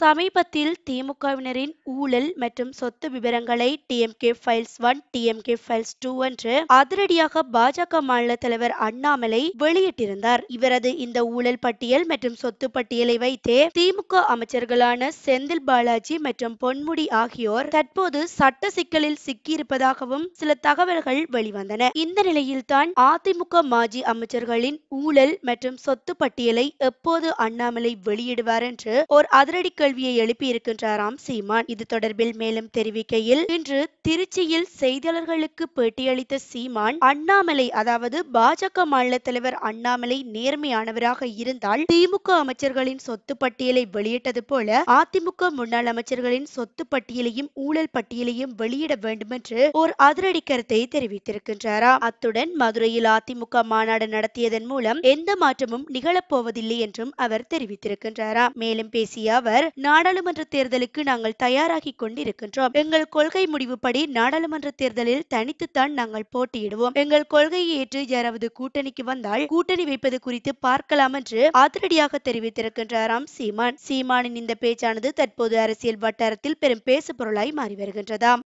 சமீபத்தில் திமுகவினரின் ஊழல் மற்றும் சொத்து விவரங்களை DMK files one DMK files two என்று அதிரடியாக பாஜக மாநில தலைவர் அண்ணாமலை வெளியிட்டிருந்தார் இவரது இந்த ஊழல் பட்டியல் மற்றும் சொத்து பட்டியலை வைத்தே திமுக அமைச்சர்களான செந்தில் பாலாஜி மற்றும் பொன்முடி ஆகியோர் தற்போது சட்ட சிக்கலில் சிக்கியிருப்பதாகவும் சில தகவல்கள் வெளிவந்தன இந்த நிலையில்தான் அதிமுக மாஜி அமைச்சர்களின் ஊழல் மற்றும் சொத்து பட்டியலை எப்போது அண்ணாமலை வெளியிடுவார் என்று ஒரு அதிரடி கேள்வியை எழுப்பியிருக்கின்றாராம் சீமான் இது தொடர்பில் மேலும் தெரிவிக்கையில் இன்று திருச்சியில் செய்தியாளர்களுக்கு பேட்டியளித்த சீமான் அண்ணாமலை அதாவது பாஜக மாநில தலைவர் அண்ணாமலை நேர்மையானவராக இருந்தால் திமுக அமைச்சர்களின் சொத்து பட்டியலை வெளியிட்டது போல அதிமுக முன்னாள் அமைச்சர்களின் சொத்து பட்டியலையும் ஊழல் பட்டியலையும் வெளியிட வேண்டுமென்று ஓர் அதிரடி கருத்தை தெரிவித்திருக்கின்றாரா அத்துடன் மதுரையில் அதிமுக மாநாடு நடத்தியதன் மூலம் எந்த மாற்றமும் நிகழப்போவதில்லை என்றும் அவர் தெரிவித்திருக்கின்றாரா மேலும் பேசிய அவர் நாடாளுமன்ற தேர்தலுக்கு நாங்கள் தயாராகிக் கொண்டிருக்கின்றோம் எங்கள் கொள்கை முடிவுப்படி நாடாளுமன்ற தேர்தலில் தனித்துத்தான் நாங்கள் போட்டியிடுவோம் எங்கள் கொள்கையை ஏற்று யாராவது கூட்டணிக்கு வந்தால் கூட்டணி வைப்பது குறித்து பார்க்கலாம் என்று அதிரடியாக தெரிவித்திருக்கின்றாராம் சீமான் சீமானின் இந்த பேச்சானது தற்போது அரசியல் வட்டாரத்தில் பெரும் பேசுபொருளாய் மாறி வருகின்றதாம்